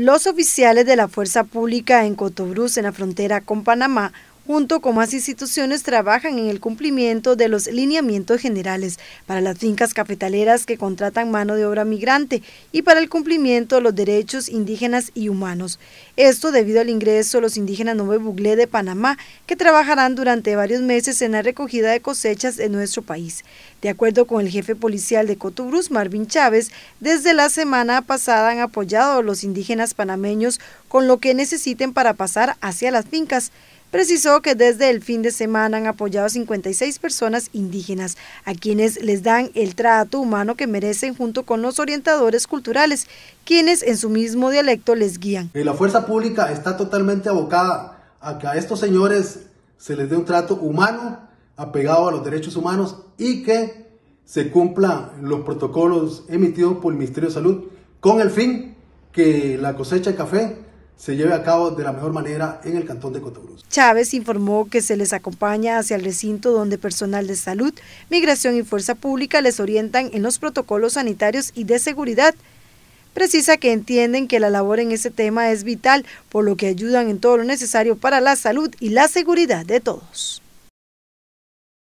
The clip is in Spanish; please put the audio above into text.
Los oficiales de la Fuerza Pública en Cotobruz, en la frontera con Panamá, junto con más instituciones, trabajan en el cumplimiento de los lineamientos generales para las fincas cafetaleras que contratan mano de obra migrante y para el cumplimiento de los derechos indígenas y humanos. Esto debido al ingreso de los indígenas Nove Buglé de Panamá, que trabajarán durante varios meses en la recogida de cosechas en nuestro país. De acuerdo con el jefe policial de Cotubrus Marvin Chávez, desde la semana pasada han apoyado a los indígenas panameños con lo que necesiten para pasar hacia las fincas precisó que desde el fin de semana han apoyado 56 personas indígenas, a quienes les dan el trato humano que merecen junto con los orientadores culturales, quienes en su mismo dialecto les guían. La fuerza pública está totalmente abocada a que a estos señores se les dé un trato humano, apegado a los derechos humanos y que se cumplan los protocolos emitidos por el Ministerio de Salud con el fin que la cosecha de café se lleve a cabo de la mejor manera en el Cantón de Cotobruz. Chávez informó que se les acompaña hacia el recinto donde personal de salud, migración y fuerza pública les orientan en los protocolos sanitarios y de seguridad. Precisa que entienden que la labor en ese tema es vital, por lo que ayudan en todo lo necesario para la salud y la seguridad de todos.